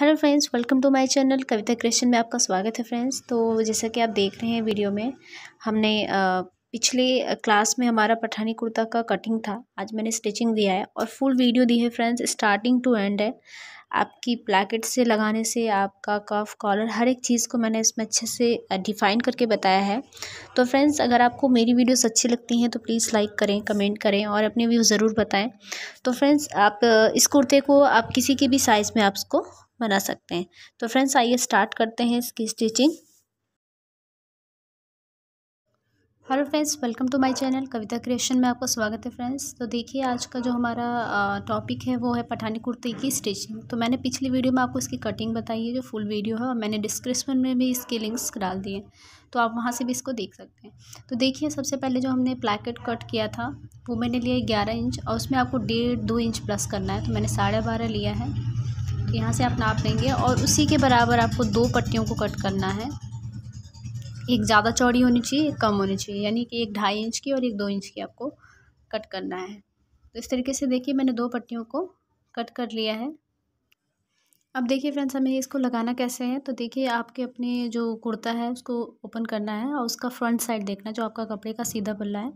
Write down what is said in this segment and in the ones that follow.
Hello friends welcome to my channel Kavita creation में आपका स्वागत है फ्रेंड्स तो जैसा कि आप देख रहे हैं वीडियो में हमने पिछले क्लास में हमारा पठानी कुर्ता का कटिंग था आज मैंने स्टिचिंग दिया है और फुल वीडियो दी है फ्रेंड्स स्टार्टिंग टू एंड है आपकी प्लैकेट से लगाने से आपका कफ कॉलर हर एक चीज़ को मैंने इसमें अच्छे से डिफ़ाइन करके बताया है तो फ्रेंड्स अगर आपको मेरी वीडियोस अच्छी लगती हैं तो प्लीज़ लाइक करें कमेंट करें और अपने व्यू ज़रूर बताएं तो फ्रेंड्स आप इस कुर्ते को आप किसी के भी साइज़ में आप इसको बना सकते हैं तो फ्रेंड्स आइए स्टार्ट करते हैं इसकी stitching hello friends welcome to my channel Kavita creation में आपका स्वागत है फ्रेंड्स तो देखिए आज का जो हमारा टॉपिक है वो है पठानी कुर्ती की स्टिचिंग तो मैंने पिछली वीडियो में आपको इसकी कटिंग बताई है जो फुल वीडियो है और मैंने डिस्क्रिप्शन में भी इसके लिंक्स डाल दिए तो आप वहाँ से भी इसको देख सकते हैं तो देखिए सबसे पहले जो हमने प्लैकेट कट किया था वो मैंने लिया ग्यारह इंच और उसमें आपको डेढ़ दो इंच प्लस करना है तो मैंने साढ़े लिया है यहाँ से आप नाप लेंगे और उसी के बराबर आपको दो पट्टियों को कट करना है एक ज़्यादा चौड़ी होनी चाहिए एक कम होनी चाहिए यानी कि एक ढाई इंच की और एक दो इंच की आपको कट करना है तो इस तरीके से देखिए मैंने दो पट्टियों को कट कर लिया है अब देखिए फ्रेंड्स हमें इसको लगाना कैसे है तो देखिए आपके अपने जो कुर्ता है उसको ओपन करना है और उसका फ्रंट साइड देखना जो आपका कपड़े का सीधा पल्ला है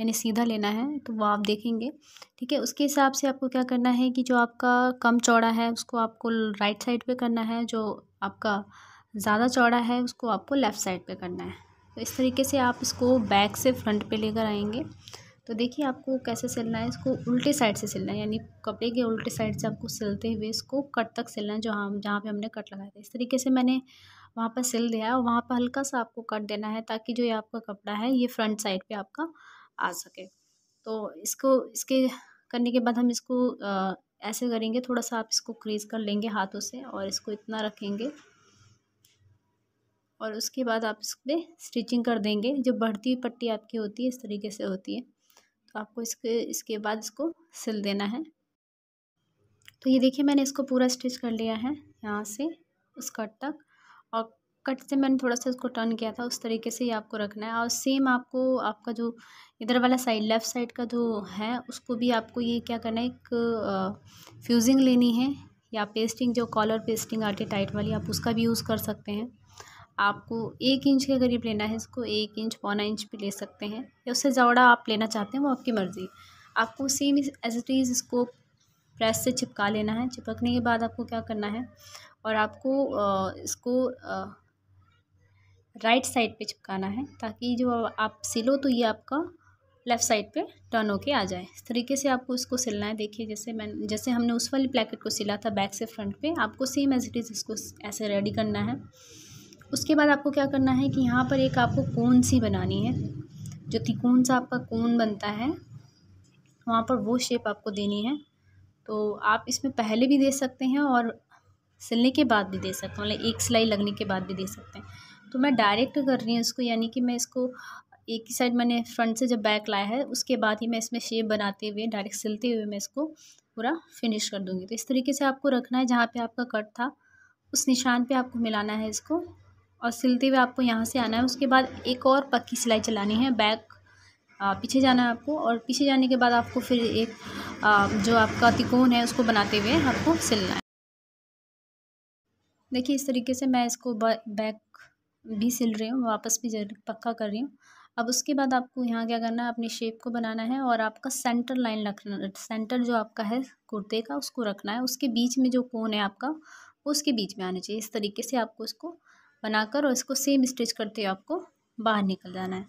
यानी सीधा लेना है तो वो आप देखेंगे ठीक है उसके हिसाब से आपको क्या करना है कि जो आपका कम चौड़ा है उसको आपको राइट साइड पे करना है जो आपका ज़्यादा चौड़ा है उसको आपको लेफ़्ट साइड पे करना है तो इस तरीके से आप इसको बैक से फ्रंट पे लेकर आएंगे तो देखिए आपको कैसे सिलना है इसको उल्टे साइड से सिलना है यानी कपड़े के उल्टे साइड से आपको सिलते हुए इसको कट तक सिलना है जो हम जहाँ पर हमने कट लगाया था इस तरीके से मैंने वहाँ पर सिल दिया और वहाँ पर हल्का सा आपको कट देना है ताकि जो ये आपका कपड़ा है ये फ्रंट साइड पे आपका आ सके तो इसको इसके करने के बाद हम इसको ऐसे करेंगे थोड़ा सा आप इसको क्रीज कर लेंगे हाथों से और इसको इतना रखेंगे और उसके बाद आप इस पर स्टिचिंग कर देंगे जो बढ़ती हुई पट्टी आपकी होती है इस तरीके से होती है तो आपको इसके इसके बाद इसको सिल देना है तो ये देखिए मैंने इसको पूरा स्टिच कर लिया है यहाँ से उस कट तक और कट से मैंने थोड़ा सा उसको टर्न किया था उस तरीके से ही आपको रखना है और सेम आपको आपका जो इधर वाला साइड लेफ़्ट साइड का जो है उसको भी आपको ये क्या करना है एक फ्यूज़िंग लेनी है या पेस्टिंग जो कॉलर पेस्टिंग आटे टाइट वाली आप उसका भी यूज़ कर सकते हैं आपको एक इंच के करीब लेना है इसको एक इंच पौना इंच भी ले सकते हैं या उससे ज़्यादा आप लेना चाहते हैं वो आपकी मर्ज़ी आपको सेम एज इट इज़ इसको प्रेस से चिपका लेना है चिपकने के बाद आपको क्या करना है और आपको इसको राइट साइड पे चिपकाना है ताकि जो आप सिलो तो ये आपका लेफ़्ट साइड पे टर्न होके आ जाए इस तरीके से आपको इसको सिलना है देखिए जैसे मैं जैसे हमने उस वाली प्लेकेट को सिला था बैक से फ्रंट पे आपको सेम एज इट इज़ इसको ऐसे रेडी करना है उसके बाद आपको क्या करना है कि यहाँ पर एक आपको कौन सी बनानी है जो तिकोन सा आपका कौन बनता है वहाँ पर वो शेप आपको देनी है तो आप इसमें पहले भी दे सकते हैं और सिलने के बाद भी दे सकते हैं मतलब एक सिलाई लगने के बाद भी दे सकते हैं तो मैं डायरेक्ट कर रही हूँ इसको यानी कि मैं इसको एक ही साइड मैंने फ्रंट से जब बैक लाया है उसके बाद ही मैं इसमें शेप बनाते हुए डायरेक्ट सिलते हुए मैं इसको पूरा फिनिश कर दूँगी तो इस तरीके से आपको रखना है जहाँ पर आपका कट था उस निशान पर आपको मिलाना है इसको और सिलते हुए आपको यहाँ से आना है उसके बाद एक और पक्की सिलाई चलानी है बैक पीछे जाना है आपको और पीछे जाने के बाद आपको फिर एक जो आपका तिकोन है उसको बनाते हुए आपको सिलना है देखिए इस तरीके से मैं इसको बैक भी सिल रही हूँ वापस भी जर पक्का कर रही हूँ अब उसके बाद आपको यहाँ क्या करना है अपने शेप को बनाना है और आपका सेंटर लाइन रखना सेंटर जो आपका है कुर्ते का उसको रखना है उसके बीच में जो कोन है आपका वो उसके बीच में आना चाहिए इस तरीके से आपको इसको बनाकर और इसको सेम स्टिच करते हुए आपको बाहर निकल जाना है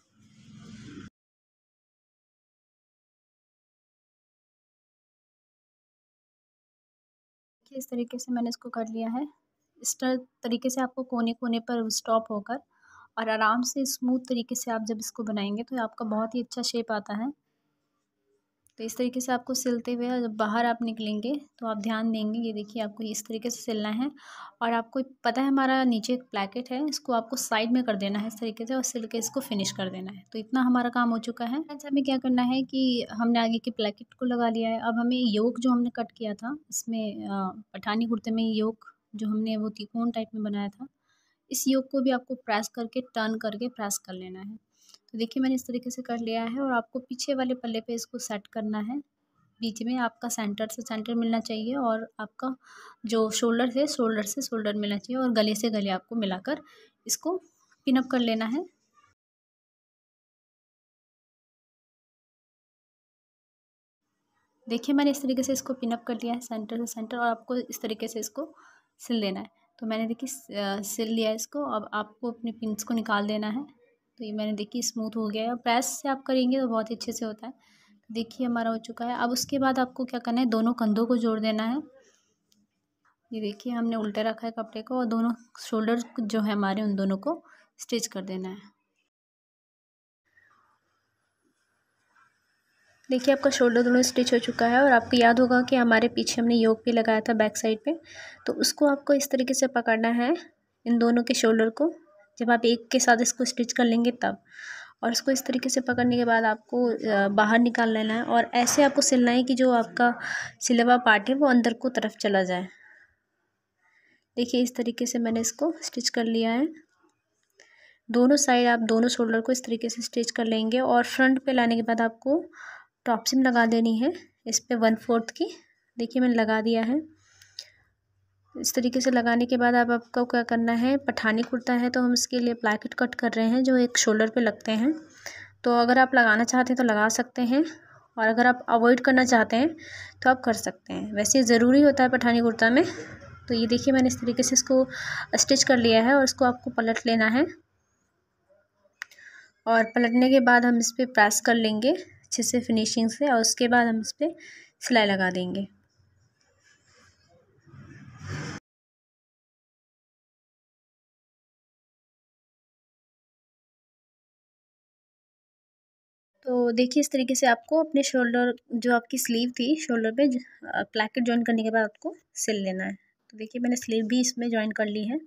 इस तरीके से मैंने इसको कर लिया है इस तरीके से आपको कोने कोने पर स्टॉप होकर और आराम से स्मूथ तरीके से आप जब इसको बनाएंगे तो आपका बहुत ही अच्छा शेप आता है तो इस तरीके से आपको सिलते हुए जब बाहर आप निकलेंगे तो आप ध्यान देंगे ये देखिए आपको इस तरीके से सिलना है और आपको पता है हमारा नीचे एक प्लेकेट है इसको आपको साइड में कर देना है इस तरीके से और सिल के इसको फिनिश कर देना है तो इतना हमारा काम हो चुका है आज हमें क्या करना है कि हमने आगे के प्लैकेट को लगा लिया है अब हमें योग जो हमने कट किया था इसमें पठानी कुर्ते में योग जो हमने वो तिकोन टाइप में बनाया था इस योग को भी आपको प्रेस करके टर्न करके प्रेस कर लेना है तो देखिए मैंने इस तरीके से कर लिया है और आपको पीछे वाले पल्ले पे इसको सेट करना है बीच में आपका सेंटर से सेंटर मिलना चाहिए और आपका जो शोल्डर है शोल्डर से शोल्डर मिलना चाहिए और गले से गले आपको मिलाकर इसको पिनअप कर लेना है देखिए मैंने इस तरीके से इसको पिनअप कर लिया है सेंटर से सेंटर और आपको इस तरीके से इसको सिल देना है तो मैंने देखिए सिल लिया इसको अब आपको अपने पिंस को निकाल देना है तो ये मैंने देखिए स्मूथ हो गया है प्रेस से आप करेंगे तो बहुत ही अच्छे से होता है तो देखिए हमारा हो चुका है अब उसके बाद आपको क्या करना है दोनों कंधों को जोड़ देना है ये देखिए हमने उल्टे रखा है कपड़े को और दोनों शोल्डर जो है हमारे उन दोनों को स्टिच कर देना है देखिए आपका शोल्डर दोनों स्टिच हो चुका है और आपको याद होगा कि हमारे पीछे हमने योग भी लगाया था बैक साइड पे तो उसको आपको इस तरीके से पकड़ना है इन दोनों के शोल्डर को जब आप एक के साथ इसको स्टिच कर लेंगे तब और इसको इस तरीके से पकड़ने के बाद आपको बाहर निकाल लेना है और ऐसे आपको सिलना है कि जो आपका सिलेवा पार्ट है वो अंदर को तरफ चला जाए देखिए इस तरीके से मैंने इसको स्टिच कर लिया है दोनों साइड आप दोनों शोल्डर को इस तरीके से स्टिच कर लेंगे और फ्रंट पे लाने के बाद आपको टॉप सिम लगा देनी है इस पर वन फोर्थ की देखिए मैंने लगा दिया है इस तरीके से लगाने के बाद अब आपको क्या करना है पठानी कुर्ता है तो हम इसके लिए प्लाकेट कट कर रहे हैं जो एक शोल्डर पे लगते हैं तो अगर आप लगाना चाहते हैं तो लगा सकते हैं और अगर आप अवॉइड करना चाहते हैं तो आप कर सकते हैं वैसे ज़रूरी होता है पठानी कुर्ता में तो ये देखिए मैंने इस तरीके से इसको स्टिच कर लिया है और इसको आपको पलट लेना है और पलटने के बाद हम इस पर प्रेस कर लेंगे अच्छे से फिनिशिंग से और उसके बाद हम इस पर सिलाई लगा देंगे तो देखिए इस तरीके से आपको अपने शोल्डर जो आपकी स्लीव थी शोल्डर पे प्लैकेट ज्वाइन करने के बाद आपको सिल लेना है तो देखिए मैंने स्लीव भी इसमें ज्वाइन कर ली है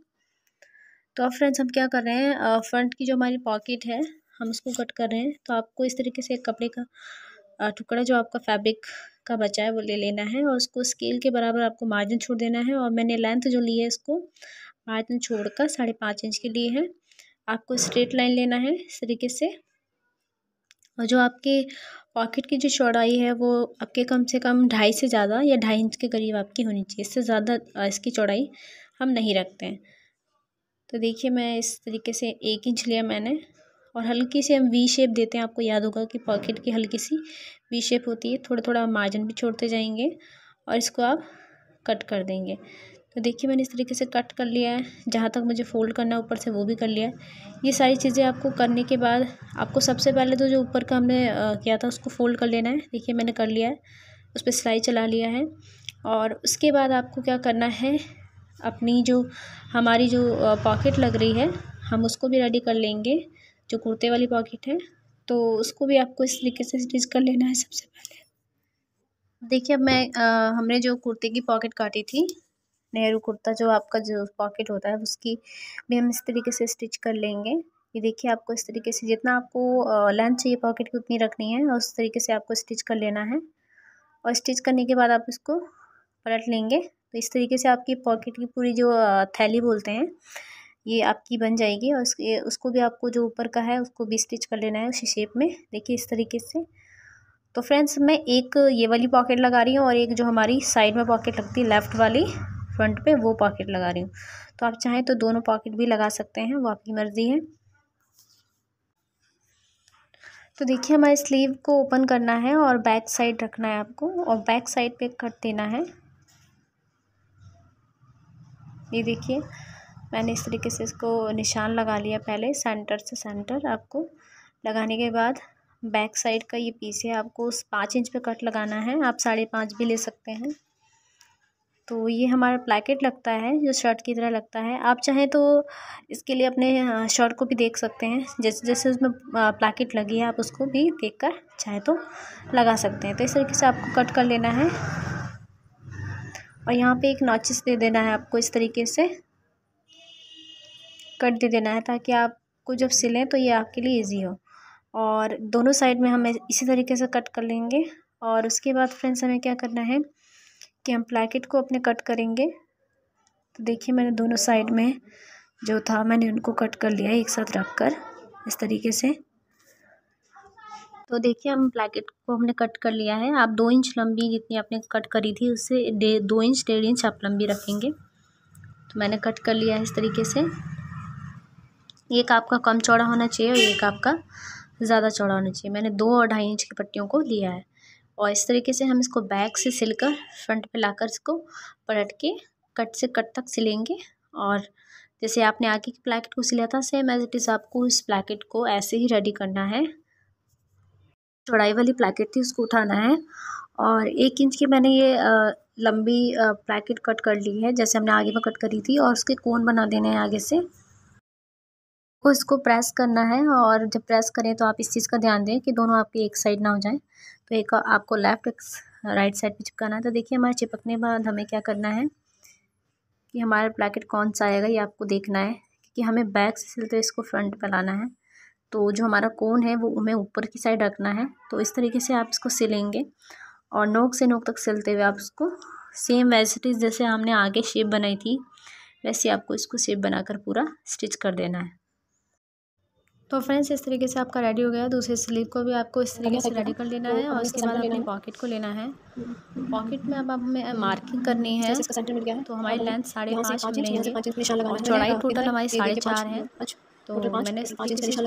तो अब फ्रेंड्स हम क्या कर रहे हैं फ्रंट की जो हमारी पॉकेट है हम इसको कट कर रहे हैं तो आपको इस तरीके से एक कपड़े का टुकड़ा जो आपका फैब्रिक का बचा है वो ले लेना है और उसको स्केल के बराबर आपको मार्जिन छोड़ देना है और मैंने लेंथ जो ली है इसको मार्जिन छोड़ कर साढ़े पाँच इंच के लिए है आपको स्ट्रेट लाइन लेना है इस तरीके से और जो आपके पॉकेट की जो चौड़ाई है वो आपके कम से कम ढाई से ज़्यादा या ढाई इंच के करीब आपकी होनी चाहिए इससे ज़्यादा इसकी चौड़ाई हम नहीं रखते हैं तो देखिए मैं इस तरीके से एक इंच लिया मैंने और हल्की से हम वी शेप देते हैं आपको याद होगा कि पॉकेट की हल्की सी वी शेप होती है थोड़ा थोड़ा मार्जिन भी छोड़ते जाएंगे और इसको आप कट कर देंगे तो देखिए मैंने इस तरीके से कट कर लिया है जहाँ तक मुझे फ़ोल्ड करना है ऊपर से वो भी कर लिया है ये सारी चीज़ें आपको करने के बाद आपको सबसे पहले तो जो ऊपर का हमने किया था उसको फ़ोल्ड कर लेना है देखिए मैंने कर लिया है उस पर सिलाई चला लिया है और उसके बाद आपको क्या करना है अपनी जो हमारी जो पॉकेट लग रही है हम उसको भी रेडी कर लेंगे जो कुर्ते वाली पॉकेट है तो उसको भी आपको इस तरीके से स्टिच कर लेना है सबसे पहले देखिए अब मैं आ, हमने जो कुर्ते की पॉकेट काटी थी नेहरू कुर्ता जो आपका जो पॉकेट होता है उसकी भी हम इस तरीके से स्टिच कर लेंगे ये देखिए आपको इस तरीके से जितना आपको लेंथ चाहिए पॉकेट की उतनी रखनी है और उस तरीके से आपको स्टिच कर लेना है और स्टिच करने के बाद आप इसको पलट लेंगे तो इस तरीके से आपकी पॉकेट की पूरी जो थैली बोलते हैं ये आपकी बन जाएगी और उसके उसको भी आपको जो ऊपर का है उसको भी स्टिच कर लेना है उसी शेप में देखिए इस तरीके से तो फ्रेंड्स मैं एक ये वाली पॉकेट लगा रही हूँ और एक जो हमारी साइड में पॉकेट लगती है लेफ़्ट वाली फ्रंट पे वो पॉकेट लगा रही हूँ तो आप चाहें तो दोनों पॉकेट भी लगा सकते हैं वो आपकी मर्ज़ी है तो देखिए हमारे स्लीव को ओपन करना है और बैक साइड रखना है आपको और बैक साइड पे कट देना है ये देखिए मैंने इस तरीके से इसको निशान लगा लिया पहले सेंटर से सेंटर आपको लगाने के बाद बैक साइड का ये पीस है आपको उस पाँच इंच पे कट लगाना है आप साढ़े पाँच भी ले सकते हैं तो ये हमारा प्लैकेट लगता है जो शर्ट की तरह लगता है आप चाहें तो इसके लिए अपने शर्ट को भी देख सकते हैं जैसे जैसे उसमें प्लैकेट लगी है आप उसको भी देख कर चाहे तो लगा सकते हैं तो इस तरीके से आपको कट कर लेना है और यहाँ पे एक नॉचिस दे देना है आपको इस तरीके से कट दे देना है ताकि आपको जब सिलें तो ये आपके लिए ईजी हो और दोनों साइड में हम इसी तरीके से कट कर लेंगे और उसके बाद फ्रेंड्स हमें क्या करना है कि हम प्लाकेट को अपने कट करेंगे तो देखिए मैंने दोनों साइड में जो था मैंने उनको कट कर लिया एक साथ रख कर इस तरीके से तो देखिए हम प्लैकेट को हमने कट कर लिया है आप दो इंच लंबी जितनी आपने कट करी थी उससे दे दो इंच डेढ़ इंच आप लंबी रखेंगे तो मैंने कट कर लिया है इस तरीके से एक आपका कम चौड़ा होना चाहिए और एक आपका ज़्यादा चौड़ा होना चाहिए मैंने दो और ढाई इंच की पट्टियों को लिया है और इस तरीके से हम इसको बैक से सिलकर फ्रंट पे लाकर इसको पलट के कट से कट तक सिलेंगे और जैसे आपने आगे की प्लैकेट को सिला था सेम एज इट इज़ आपको इस प्लैकेट को ऐसे ही रेडी करना है चौड़ाई वाली प्लैकेट थी उसको उठाना है और एक इंच की मैंने ये लंबी प्लैकेट कट कर ली है जैसे हमने आगे में कट करी थी और उसके कोन बना देने हैं आगे से आपको इसको प्रेस करना है और जब प्रेस करें तो आप इस चीज़ का ध्यान दें कि दोनों आपकी एक साइड ना हो जाए तो एक आपको लेफ़्ट एक राइट साइड पे चिपकाना है तो देखिए हमारे चिपकने बाद हमें क्या करना है कि हमारा प्लेकेट कौन सा आएगा ये आपको देखना है क्योंकि हमें बैक से सिलते इसको फ्रंट पर लाना है तो जो हमारा कोन है वो हमें ऊपर की साइड रखना है तो इस तरीके से आप इसको सिलेंगे और नोक से नोक तक सिलते हुए आप इसको सेम वेजिटीज़ जैसे हमने आगे शेप बनाई थी वैसे आपको इसको शेप बनाकर पूरा स्टिच कर देना है तो फ्रेंड्स इस तरीके से आपका रेडी हो गया दूसरे स्लीव को भी आपको इस तरीके से रेडी कर लेना है और उसके बाद अपने पॉकेट को लेना है पॉकेट में अब हमें मार्किंग करनी है तो हमारी लेंथ साढ़े पाँच चौड़ाई टोटल हमारी साढ़े चार है अच्छा। तो मैंने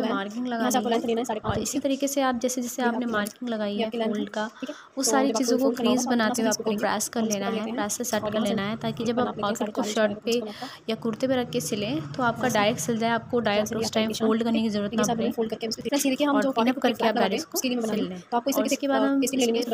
मार्किंग लगा और इसी तरीके से आप जैसे जैसे आपने मार्किंग लगाई है फोल्ड का उस तो सारी चीज़ों को क्रीज बनाते हुए आपको प्रेस कर लेना है प्रेस से सेट कर लेना है ताकि जब आप पॉकेट को शर्ट पे या कुर्ते पे रख के सिलें तो आपका डायरेक्ट सिल जाए आपको डायरेक्ट उस टाइम फोल्ड करने की जरूरत ना पड़े और तो करके आप डायरेक्ट सिल लें तो और इसके बाद हम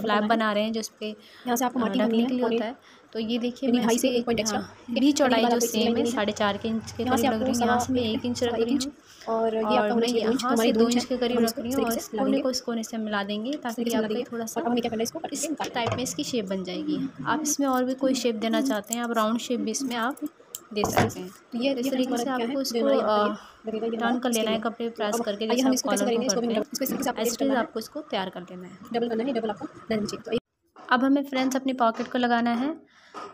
फ्लैप बना रहे हैं जिस पे मार्किंग के लिए होता है तो ये देखिए मैं ढाई से एक पॉइंट एक्स्ट्रा भी चौड़ाई जो सेम है साढ़े चार के इंच के करीब रख रही हूँ यहाँ से मैं एक इंच रख रही हूँ और ये मैं यहाँ से दो इंच के करीब रख रही हूँ और इस कोने को इस कोने से मिला देंगे ताकि आपको थोड़ा सा इस टाइप में इसकी शेप बन जाएगी आप हम्म। इसमें और भी कोई शेप देना चाहते हैं आप राउंड शेप भी इसमें आप दे सकते हैं तो ये इस तरीके से आपको इसको टर्न कर लेना है कपड़े प्रेस करके जैसे हम इसको करते हैं आपको इसको तैयार कर लेना है डबल करना है डबल आपको अब हमें फ्रेंड्स अपने पॉकेट को लगाना है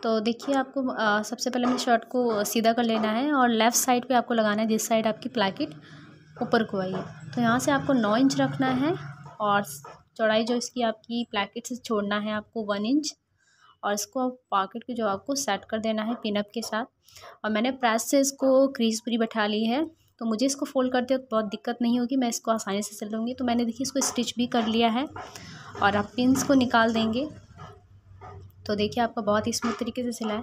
तो देखिए आपको आ, सबसे पहले मैं शर्ट को सीधा कर लेना है और लेफ़्ट साइड पे आपको लगाना है जिस साइड आपकी प्लाकेट ऊपर को आई है तो यहाँ से आपको नौ इंच रखना है और चौड़ाई जो इसकी आपकी प्लाकेट से छोड़ना है आपको वन इंच और इसको आप पॉकेट के जो आपको सेट कर देना है पिनअप के साथ और मैंने प्रेस से इसको क्रीज पूरी बैठा ली है तो मुझे इसको फोल्ड करते वक्त बहुत दिक्कत नहीं होगी मैं इसको आसानी से सिल लूँगी तो मैंने देखिए इसको स्टिच भी कर लिया है और आप पिंस को निकाल देंगे तो देखिए आपका बहुत ही स्मूथ तरीके से सिला है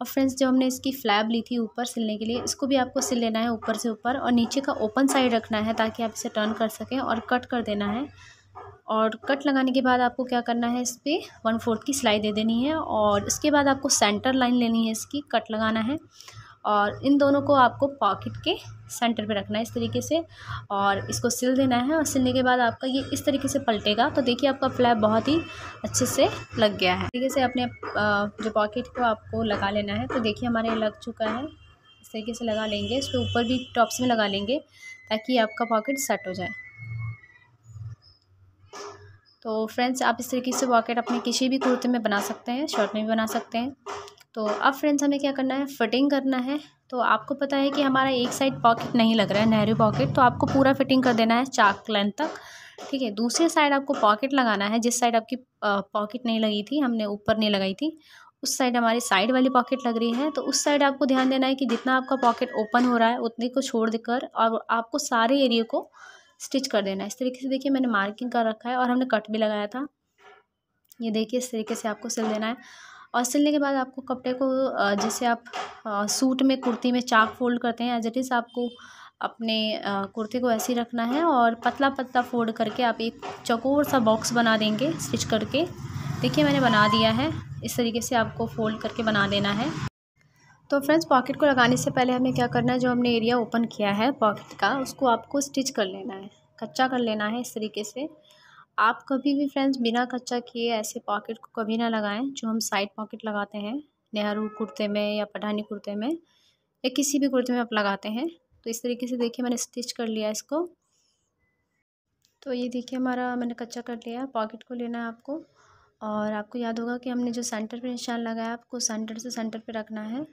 और फ्रेंड्स जो हमने इसकी फ्लैब ली थी ऊपर सिलने के लिए इसको भी आपको सिल लेना है ऊपर से ऊपर और नीचे का ओपन साइड रखना है ताकि आप इसे टर्न कर सकें और कट कर देना है और कट लगाने के बाद आपको क्या करना है इस पर वन फोर्थ की सिलाई दे देनी है और इसके बाद आपको सेंटर लाइन लेनी है इसकी कट लगाना है और इन दोनों को आपको पॉकेट के सेंटर पे रखना है इस तरीके से और इसको सिल देना है और सिलने के बाद आपका ये इस तरीके से पलटेगा तो देखिए आपका फ्लैप बहुत ही अच्छे से लग गया है तरीके से अपने जो पॉकेट को आपको लगा लेना है तो देखिए हमारे लग चुका है इस तरीके से लगा लेंगे इसके ऊपर भी टॉप्स में लगा लेंगे ताकि आपका पॉकेट सेट हो जाए तो फ्रेंड्स आप इस तरीके से पॉकेट अपने किसी भी कुर्ते में बना सकते हैं शर्ट में भी बना सकते हैं तो अब फ्रेंड्स हमें क्या करना है फिटिंग करना है तो आपको पता है कि हमारा एक साइड पॉकेट नहीं लग रहा है नेहरू पॉकेट तो आपको पूरा फिटिंग कर देना है चाक लेंथ तक ठीक है दूसरी साइड आपको पॉकेट लगाना है जिस साइड आपकी पॉकेट नहीं लगी थी हमने ऊपर नहीं लगाई थी उस साइड हमारी साइड वाली पॉकेट लग रही है तो उस साइड आपको ध्यान देना है कि जितना आपका पॉकेट ओपन हो रहा है उतने को छोड़ देकर और आपको सारे एरिए को स्टिच कर देना है इस तरीके से देखिए मैंने मार्किंग कर रखा है और हमने कट भी लगाया था ये देखिए इस तरीके से आपको सिल देना है और सिलने के बाद आपको कपड़े को जैसे आप सूट में कुर्ती में चाक फ़ोल्ड करते हैं एज़ इट इज़ आपको अपने कुर्ते को ऐसे ही रखना है और पतला पतला फोल्ड करके आप एक चकोर सा बॉक्स बना देंगे स्टिच करके देखिए मैंने बना दिया है इस तरीके से आपको फ़ोल्ड करके बना देना है तो फ्रेंड्स पॉकेट को लगाने से पहले हमें क्या करना है जो हमने एरिया ओपन किया है पॉकेट का उसको आपको स्टिच कर लेना है कच्चा कर लेना है इस तरीके से आप कभी भी फ्रेंड्स बिना कच्चा किए ऐसे पॉकेट को कभी ना लगाएं जो हम साइड पॉकेट लगाते हैं नेहरू कुर्ते में या पठानी कुर्ते में या किसी भी कुर्ते में आप लगाते हैं तो इस तरीके से देखिए मैंने स्टिच कर लिया इसको तो ये देखिए हमारा मैंने कच्चा कर लिया पॉकेट को लेना है आपको और आपको याद होगा कि हमने जो सेंटर पर निशान लगाया आपको सेंटर से सेंटर पर रखना है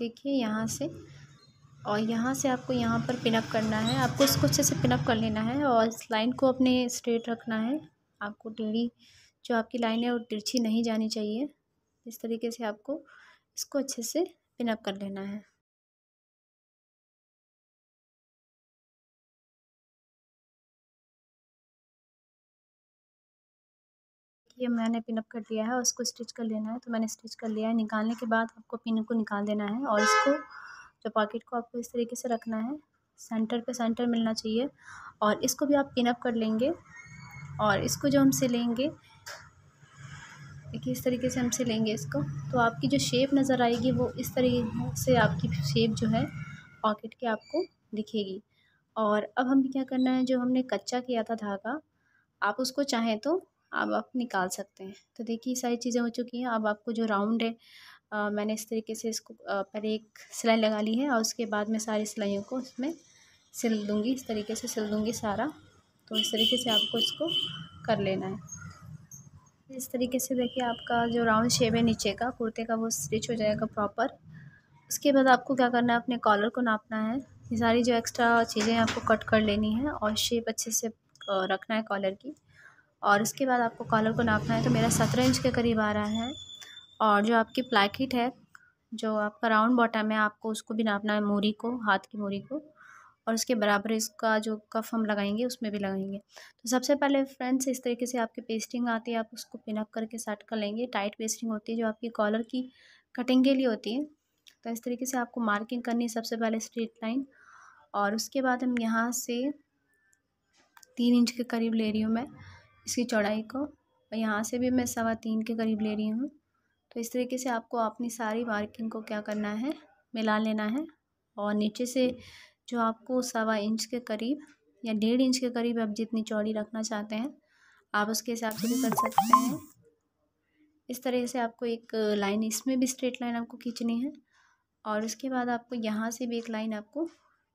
देखिए यहाँ से और यहाँ से आपको यहाँ पर पिनअप करना है आपको इसको अच्छे से पिनअप कर लेना है और इस लाइन को अपने स्ट्रेट रखना है आपको टेढ़ी जो आपकी लाइन है वो तिरछी नहीं जानी चाहिए इस तरीके से आपको इसको अच्छे से पिनअप कर लेना है ये मैंने पिनअप कर दिया है और उसको स्टिच कर लेना है तो मैंने स्टिच कर लिया है निकालने के बाद आपको पिन को निकाल देना है और इसको तो पॉकेट को आपको इस तरीके से रखना है सेंटर पे सेंटर मिलना चाहिए और इसको भी आप पिनअप कर लेंगे और इसको जो हम सिलेंगे देखिए इस तरीके से हम सिलेंगे इसको तो आपकी जो शेप नज़र आएगी वो इस तरीके से आपकी शेप जो है पॉकेट के आपको दिखेगी और अब हम क्या करना है जो हमने कच्चा किया था धागा आप उसको चाहें तो आप, आप निकाल सकते हैं तो देखिए सारी चीज़ें हो चुकी हैं अब आपको जो राउंड है मैंने इस तरीके से इसको पहले एक सिलाई लगा ली है और उसके बाद मैं सारी सिलाइयों को इसमें सिल दूँगी इस तरीके से सिल दूँगी सारा तो इस तरीके से आपको इसको कर लेना है इस तरीके से देखिए आपका जो राउंड शेप है नीचे का कुर्ते का वो स्टिच हो जाएगा प्रॉपर उसके बाद आपको क्या करना है अपने कॉलर को नापना है ये सारी जो एक्स्ट्रा चीज़ें हैं आपको कट कर लेनी है और शेप अच्छे से रखना है कॉलर की और उसके बाद आपको कॉलर को नापना है तो मेरा सत्रह इंच के करीब आ रहा है और जो आपकी प्लाकिट है जो आपका राउंड बॉटम है आपको उसको भी नापना है मोरी को हाथ की मोरी को और उसके बराबर इसका जो कफ हम लगाएंगे उसमें भी लगाएंगे तो सबसे पहले फ्रेंड्स इस तरीके से आपकी पेस्टिंग आती है आप उसको पिनअप करके सेट कर लेंगे टाइट पेस्टिंग होती है जो आपकी कॉलर की कटिंग के लिए होती है तो इस तरीके से आपको मार्किंग करनी है सबसे पहले स्ट्रेट लाइन और उसके बाद हम यहाँ से तीन इंच के करीब ले रही हूँ मैं इसकी चौड़ाई को और यहाँ से भी मैं सवा तीन के करीब ले रही हूँ तो इस तरीके से आपको अपनी सारी मार्किंग को क्या करना है मिला लेना है और नीचे से जो आपको सवा इंच के करीब या डेढ़ इंच के करीब आप जितनी चौड़ी रखना चाहते हैं आप उसके हिसाब से भी कर सकते हैं इस तरह से आपको एक लाइन इसमें भी स्ट्रेट लाइन आपको खींचनी है और उसके बाद आपको यहाँ से भी एक लाइन आपको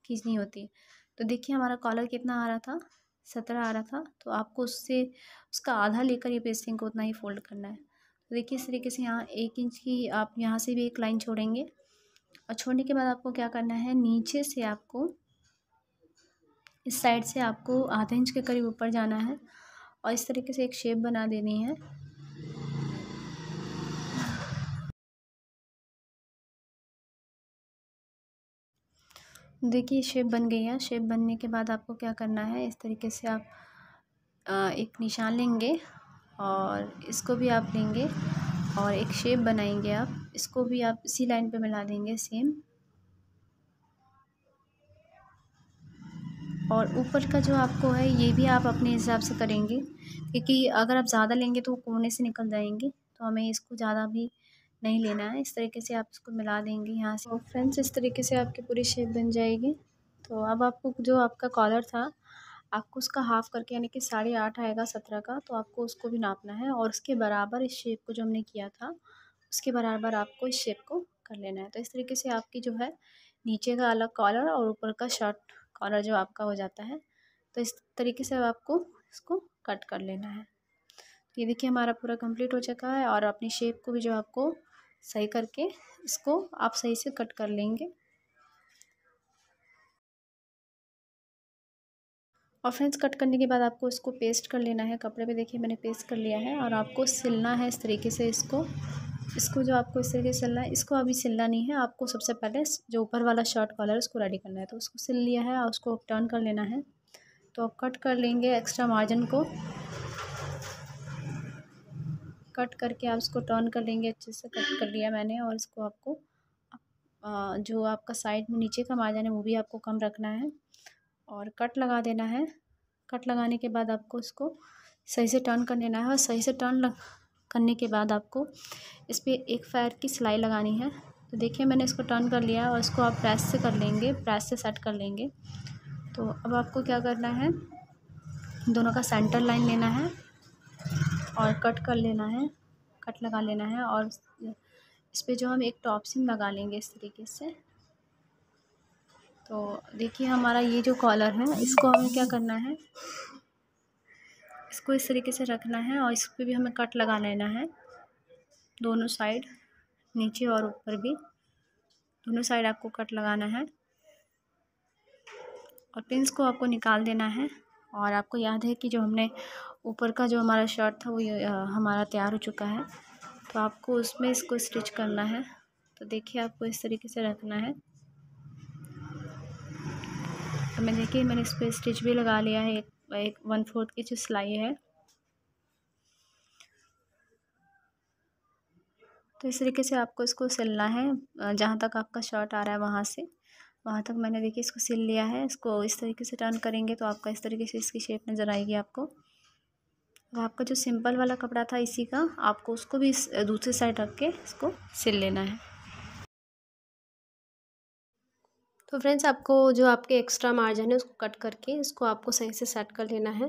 खींचनी होती है तो देखिए हमारा कॉलर कितना आ रहा था सत्रह आ रहा था तो आपको उससे उसका आधा लेकर ये पेस्टिंग को उतना ही फोल्ड करना है देखिए इस तरीके से यहाँ एक इंच की आप यहाँ से भी एक लाइन छोड़ेंगे और छोड़ने के बाद आपको क्या करना है नीचे से आपको इस साइड से आपको आधा इंच के करीब ऊपर जाना है और इस तरीके से एक शेप बना देनी है देखिए शेप बन गई है शेप बनने के बाद आपको क्या करना है इस तरीके से आप एक निशान लेंगे और इसको भी आप लेंगे और एक शेप बनाएंगे आप इसको भी आप इसी लाइन पे मिला देंगे सेम और ऊपर का जो आपको है ये भी आप अपने हिसाब से करेंगे क्योंकि अगर आप ज़्यादा लेंगे तो कोने से निकल जाएंगे तो हमें इसको ज़्यादा भी नहीं लेना है इस तरीके से आप इसको मिला देंगे यहाँ से फ्रेंड्स इस तरीके से आपकी पूरी शेप बन जाएगी तो अब आपको जो आपका कॉलर था आपको उसका हाफ़ करके यानी कि साढ़े आठ आएगा सत्रह का तो आपको उसको भी नापना है और उसके बराबर इस शेप को जो हमने किया था उसके बराबर आपको इस शेप को कर लेना है तो इस तरीके से आपकी जो है नीचे का अलग कॉलर और ऊपर का शर्ट कॉलर जो आपका हो जाता है तो इस तरीके से आपको इसको कट कर लेना है तो ये देखिए हमारा पूरा कंप्लीट हो चुका है और अपनी शेप को भी जो आपको सही करके इसको आप सही से कट कर लेंगे और फ्रेंड्स कट करने के बाद आपको इसको पेस्ट कर लेना है कपड़े पे देखिए मैंने पेस्ट कर लिया है और आपको सिलना है इस तरीके से इसको इसको जो आपको इस तरीके से सिलना है इसको अभी सिलना नहीं है आपको सबसे पहले जो ऊपर वाला शर्ट कॉलर उसको रेडी करना है तो उसको सिल लिया है और उसको टर्न कर लेना है तो आप कट कर लेंगे एक्स्ट्रा मार्जिन को कट करके आप उसको टर्न कर लेंगे अच्छे से कट कर लिया मैंने और इसको आपको जो आपका साइड में नीचे का मार्जिन है वो भी आपको कम रखना है और कट लगा देना है कट लगाने के बाद आपको इसको सही से टर्न कर लेना है और सही से टर्न लग करने के बाद आपको इस पर एक फायर की सिलाई लगानी है तो देखिए मैंने इसको टर्न कर लिया है और इसको आप प्रेस से कर लेंगे प्रेस से सेट कर लेंगे तो अब आपको क्या करना है दोनों का सेंटर लाइन लेना है और कट कर लेना है कट लगा लेना है और इस पर जो हम एक टॉप सिम लगा लेंगे इस तरीके से तो देखिए हमारा ये जो कॉलर है इसको हमें क्या करना है इसको इस तरीके से रखना है और इस पर भी हमें कट लगा लेना है दोनों साइड नीचे और ऊपर भी दोनों साइड आपको कट लगाना है और पिंस को आपको निकाल देना है और आपको याद है कि जो हमने ऊपर का जो हमारा शर्ट था वो हमारा तैयार हो चुका है तो आपको उसमें इसको स्टिच करना है तो देखिए आपको इस तरीके से रखना है तो मैं देखिए मैंने इस पर स्टिच भी लगा लिया है एक एक वन फोर्थ की जो सिलाई है तो इस तरीके से आपको इसको सिलना है जहाँ तक आपका शर्ट आ रहा है वहाँ से वहाँ तक मैंने देखिए इसको सिल लिया है इसको इस तरीके से टर्न करेंगे तो आपका इस तरीके से इसकी शेप नज़र आएगी आपको तो आपका जो सिंपल वाला कपड़ा था इसी का आपको उसको भी दूसरी साइड रख के इसको सिल लेना है तो फ्रेंड्स आपको जो आपके एक्स्ट्रा मार्जिन है उसको कट करके इसको आपको सही से सेट कर लेना है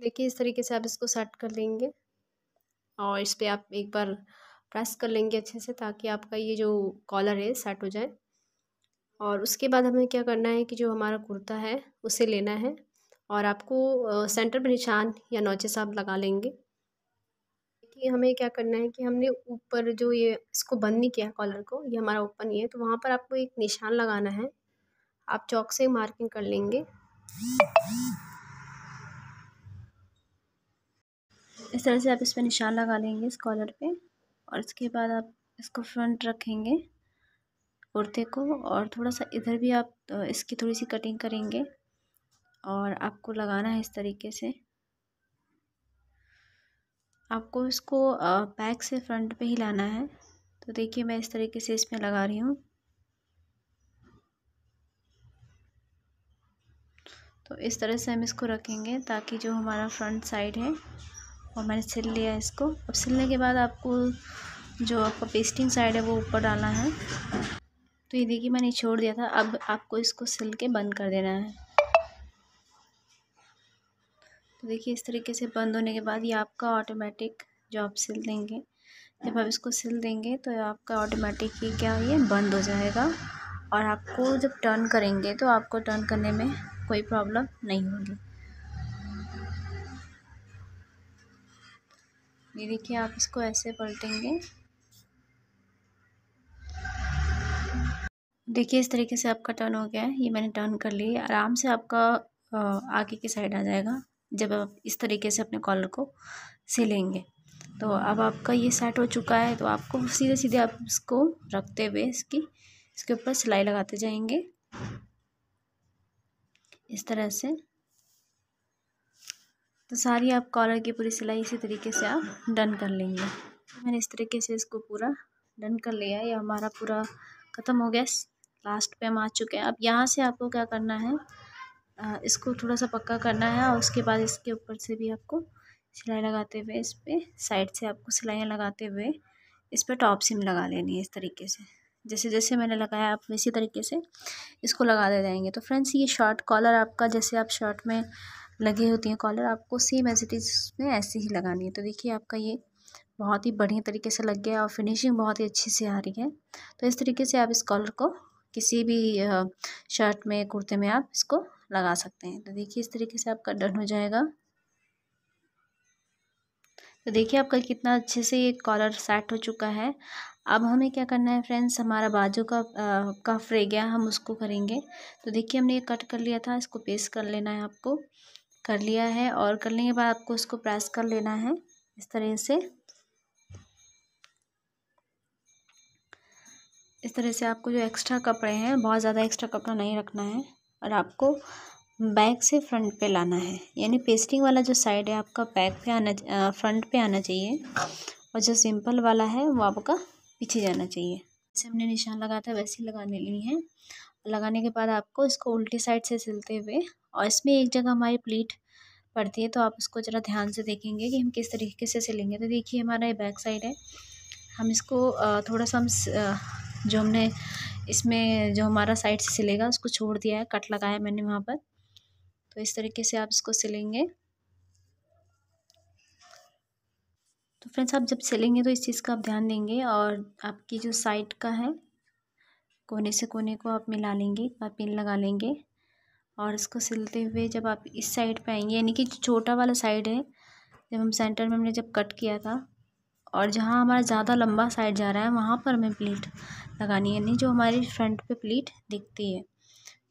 देखिए इस तरीके से आप इसको सेट कर लेंगे और इस पर आप एक बार प्रेस कर लेंगे अच्छे से ताकि आपका ये जो कॉलर है सेट हो जाए और उसके बाद हमें क्या करना है कि जो हमारा कुर्ता है उसे लेना है और आपको सेंटर पर निशान या नोचे आप लगा लेंगे कि हमें क्या करना है कि हमने ऊपर जो ये इसको बंद नहीं किया कॉलर को ये हमारा ओपन ही है तो वहाँ पर आपको एक निशान लगाना है आप चौक से मार्किंग कर लेंगे इस तरह से आप इस पर निशान लगा लेंगे इस कॉलर पे और इसके बाद आप इसको फ्रंट रखेंगे कुर्ते को और थोड़ा सा इधर भी आप इसकी थोड़ी सी कटिंग करेंगे और आपको लगाना है इस तरीके से आपको इसको बैक से फ्रंट पे ही लाना है तो देखिए मैं इस तरीके से इसमें लगा रही हूँ तो इस तरह से हम इसको रखेंगे ताकि जो हमारा फ्रंट साइड है और मैंने सिल लिया इसको अब सिलने के बाद आपको जो आपका पेस्टिंग साइड है वो ऊपर डालना है तो ये देखिए मैंने छोड़ दिया था अब आपको इसको सिल के बंद कर देना है तो देखिए इस तरीके से बंद होने के बाद ये आपका ऑटोमेटिक जो आप सिल देंगे जब आप इसको सिल देंगे तो आपका ऑटोमेटिक ही क्या ये बंद हो जाएगा और आपको जब टर्न करेंगे तो आपको टर्न करने में कोई प्रॉब्लम नहीं होगी ये देखिए आप इसको ऐसे पलटेंगे देखिए इस तरीके से आपका टर्न हो गया है ये मैंने टर्न कर ली आराम से आपका आगे की साइड आ जाएगा जब आप इस तरीके से अपने कॉलर को सिलेंगे तो अब आपका ये सेट हो चुका है तो आपको सीधे सीधे आप इसको रखते हुए इसकी इसके ऊपर सिलाई लगाते जाएंगे इस तरह से तो सारी आप कॉलर की पूरी सिलाई इसी तरीके से आप डन कर लेंगे मैंने इस तरीके से इसको पूरा डन कर लिया है ये हमारा पूरा ख़त्म हो गया लास्ट पे हम आ चुके हैं अब यहाँ से आपको क्या करना है इसको थोड़ा सा पक्का करना है और उसके बाद इसके ऊपर से भी आपको सिलाई लगाते हुए इस पर साइड से आपको सिलाइयाँ लगाते हुए इस पर टॉप सिम लगा लेनी है इस तरीके से जैसे जैसे मैंने लगाया आप इसी तरीके से इसको लगा दे जाएंगे तो फ्रेंड्स ये शॉर्ट कॉलर आपका जैसे आप शर्ट में लगी होती हैं कॉलर आपको सेम एज इट इज़ में ऐसे ही लगानी है तो देखिए आपका ये बहुत ही बढ़िया तरीके से लग गया और फिनिशिंग बहुत ही अच्छी से आ रही है तो इस तरीके से आप इस कॉलर को किसी भी शर्ट में कुर्ते में आप इसको लगा सकते हैं तो देखिए इस तरीके से आपका डन हो जाएगा तो देखिए आपका कितना अच्छे से ये कॉलर सेट हो चुका है अब हमें क्या करना है फ्रेंड्स हमारा बाजू का कफ रह गया हम उसको करेंगे तो देखिए हमने ये कट कर लिया था इसको पेस्ट कर लेना है आपको कर लिया है और करने के बाद आपको इसको प्रेस कर लेना है इस तरह से इस तरह से आपको जो एक्स्ट्रा कपड़े हैं बहुत ज़्यादा एक्स्ट्रा कपड़ा नहीं रखना है और आपको बैक से फ्रंट पे लाना है यानी पेस्टिंग वाला जो साइड है आपका बैक पे आना फ्रंट पे आना चाहिए और जो सिंपल वाला है वो आपका पीछे जाना चाहिए जैसे हमने निशान लगाया था वैसे ही लगाने ली है लगाने के बाद आपको इसको उल्टी साइड से सिलते हुए और इसमें एक जगह हमारी प्लीट पड़ती है तो आप इसको ज़रा ध्यान से देखेंगे कि हम किस तरीके से सिलेंगे तो देखिए हमारा ये बैक साइड है हम इसको थोड़ा सा हम जो हमने इसमें जो हमारा साइड से सिलेगा उसको छोड़ दिया है कट लगाया मैंने वहाँ पर तो इस तरीके से आप इसको सिलेंगे तो फ्रेंड्स आप जब सिलेंगे तो इस चीज़ का आप ध्यान देंगे और आपकी जो साइड का है कोने से कोने को आप मिला लेंगे आप पिन लगा लेंगे और इसको सिलते हुए जब आप इस साइड पे आएंगे यानी कि छोटा वाला साइड है जब हम सेंटर में हमने जब कट किया था और जहाँ हमारा ज़्यादा लंबा साइड जा रहा है वहाँ पर हमें प्लीट लगानी है यानी जो हमारी फ्रंट पे प्लीट दिखती है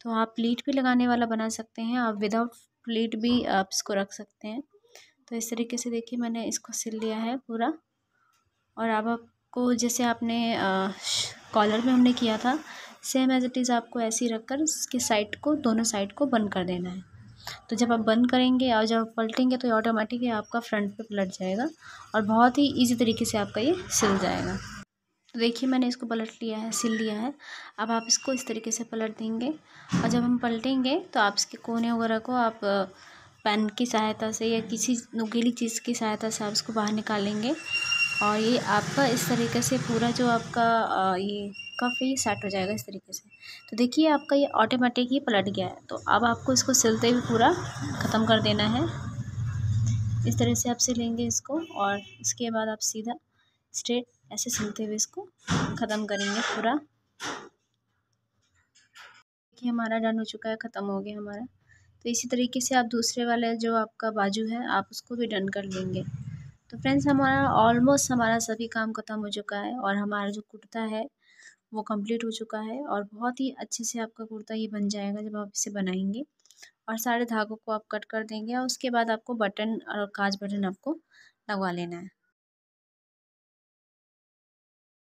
तो आप प्लीट भी लगाने वाला बना सकते हैं आप विदाउट प्लीट भी आप इसको रख सकते हैं तो इस तरीके से देखिए मैंने इसको सिल लिया है पूरा और अब आपको जैसे आपने कॉलर में हमने किया था सेम एज इट इज़ आपको ऐसे ही रख कर इसके साइड को दोनों साइड को बंद कर देना है तो जब आप बंद करेंगे और जब पलटेंगे तो ये ऑटोमेटिक आपका फ्रंट पे पलट जाएगा और बहुत ही ईजी तरीके से आपका ये सिल जाएगा तो देखिए मैंने इसको पलट लिया है सिल लिया है अब आप इसको इस तरीके से पलट देंगे और जब हम पलटेंगे तो आप इसके कोने वगैरह को आप पेन की सहायता से या किसी नुकीली चीज़ की सहायता से आप इसको बाहर निकालेंगे और ये आपका इस तरीके से पूरा जो आपका ये आपका फिर सेट हो जाएगा इस तरीके से तो देखिए आपका ये ऑटोमेटिक ही पलट गया है तो अब आपको इसको सिलते हुए पूरा ख़त्म कर देना है इस तरह से आप सिलेंगे इसको और इसके बाद आप सीधा स्ट्रेट ऐसे सिलते हुए इसको ख़त्म करेंगे पूरा देखिए हमारा डन हो चुका है ख़त्म हो गया हमारा तो इसी तरीके से आप दूसरे वाले जो आपका बाजू है आप उसको भी डन कर लेंगे तो फ्रेंड्स हमारा ऑलमोस्ट हमारा सभी काम ख़त्म हो चुका है और हमारा जो कुर्ता है वो कंप्लीट हो चुका है और बहुत ही अच्छे से आपका कुर्ता ये बन जाएगा जब आप इसे बनाएंगे और सारे धागों को आप कट कर देंगे और उसके बाद आपको बटन और काज बटन आपको लगवा लेना है